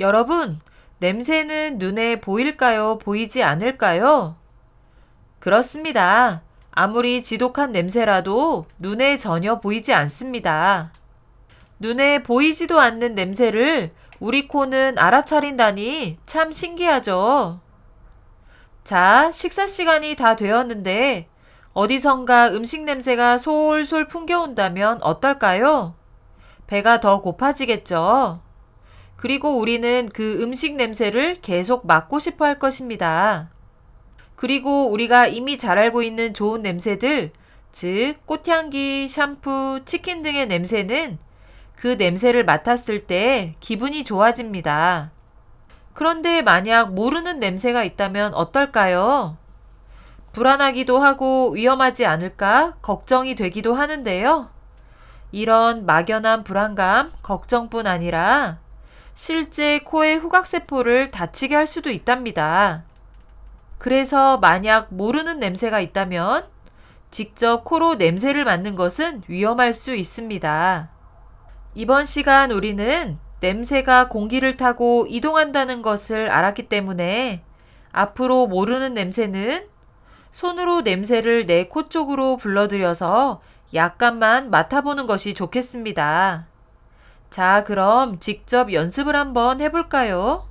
여러분, 냄새는 눈에 보일까요? 보이지 않을까요? 그렇습니다. 아무리 지독한 냄새라도 눈에 전혀 보이지 않습니다. 눈에 보이지도 않는 냄새를 우리 코는 알아차린다니 참 신기하죠. 자, 식사 시간이 다 되었는데 어디선가 음식 냄새가 솔솔 풍겨온다면 어떨까요? 배가 더 고파지겠죠. 그리고 우리는 그 음식 냄새를 계속 맡고 싶어 할 것입니다. 그리고 우리가 이미 잘 알고 있는 좋은 냄새들, 즉 꽃향기, 샴푸, 치킨 등의 냄새는 그 냄새를 맡았을 때 기분이 좋아집니다. 그런데 만약 모르는 냄새가 있다면 어떨까요? 불안하기도 하고 위험하지 않을까 걱정이 되기도 하는데요. 이런 막연한 불안감, 걱정뿐 아니라 실제 코의 후각세포를 다치게 할 수도 있답니다. 그래서 만약 모르는 냄새가 있다면 직접 코로 냄새를 맡는 것은 위험할 수 있습니다. 이번 시간 우리는 냄새가 공기를 타고 이동한다는 것을 알았기 때문에 앞으로 모르는 냄새는 손으로 냄새를 내 코 쪽으로 불러들여서 약간만 맡아보는 것이 좋겠습니다. 자, 그럼 직접 연습을 한번 해볼까요?